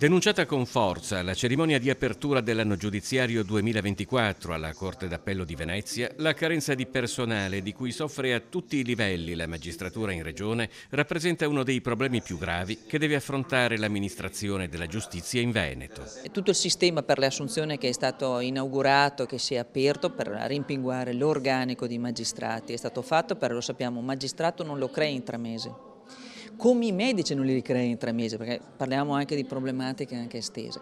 Denunciata con forza la cerimonia di apertura dell'anno giudiziario 2024 alla Corte d'Appello di Venezia, la carenza di personale di cui soffre a tutti i livelli la magistratura in regione rappresenta uno dei problemi più gravi che deve affrontare l'amministrazione della giustizia in Veneto. Tutto il sistema per le assunzioni che è stato inaugurato, che si è aperto per rimpinguare l'organico di magistrati, è stato fatto però lo sappiamo, un magistrato non lo crea in tre mesi come i medici non li ricrei in tre mesi, perché parliamo anche di problematiche anche estese.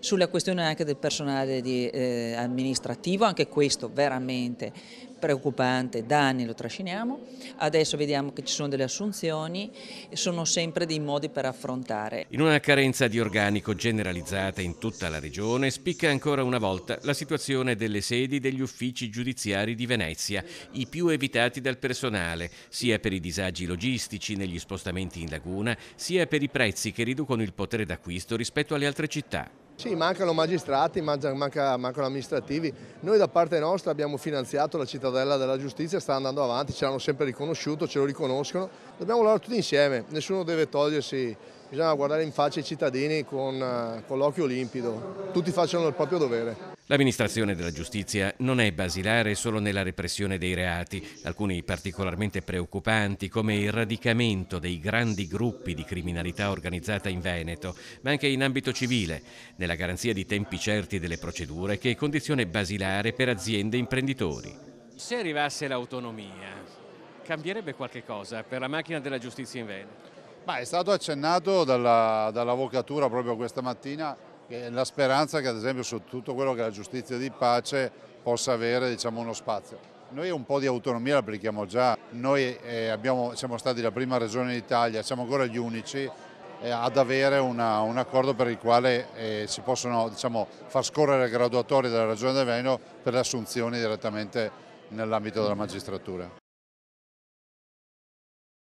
Sulla questione anche del personale di, eh, amministrativo, anche questo veramente preoccupante, da anni lo trasciniamo, adesso vediamo che ci sono delle assunzioni e sono sempre dei modi per affrontare. In una carenza di organico generalizzata in tutta la regione spicca ancora una volta la situazione delle sedi degli uffici giudiziari di Venezia, i più evitati dal personale, sia per i disagi logistici negli spostamenti in laguna, sia per i prezzi che riducono il potere d'acquisto rispetto alle altre città. Sì, mancano magistrati, manca, mancano amministrativi. Noi da parte nostra abbiamo finanziato la cittadella della giustizia, sta andando avanti, ce l'hanno sempre riconosciuto, ce lo riconoscono. Dobbiamo lavorare tutti insieme, nessuno deve togliersi bisogna guardare in faccia i cittadini con, eh, con l'occhio limpido, tutti facciano il proprio dovere. L'amministrazione della giustizia non è basilare solo nella repressione dei reati, alcuni particolarmente preoccupanti come il radicamento dei grandi gruppi di criminalità organizzata in Veneto, ma anche in ambito civile, nella garanzia di tempi certi delle procedure che è condizione basilare per aziende e imprenditori. Se arrivasse l'autonomia, cambierebbe qualche cosa per la macchina della giustizia in Veneto? Ma è stato accennato dall'avvocatura dalla proprio questa mattina la speranza che ad esempio su tutto quello che è la giustizia di pace possa avere diciamo, uno spazio. Noi un po' di autonomia la applichiamo già, noi eh, abbiamo, siamo stati la prima regione d'Italia, siamo ancora gli unici eh, ad avere una, un accordo per il quale eh, si possono diciamo, far scorrere graduatorie della Regione del Veneto per le assunzioni direttamente nell'ambito della magistratura.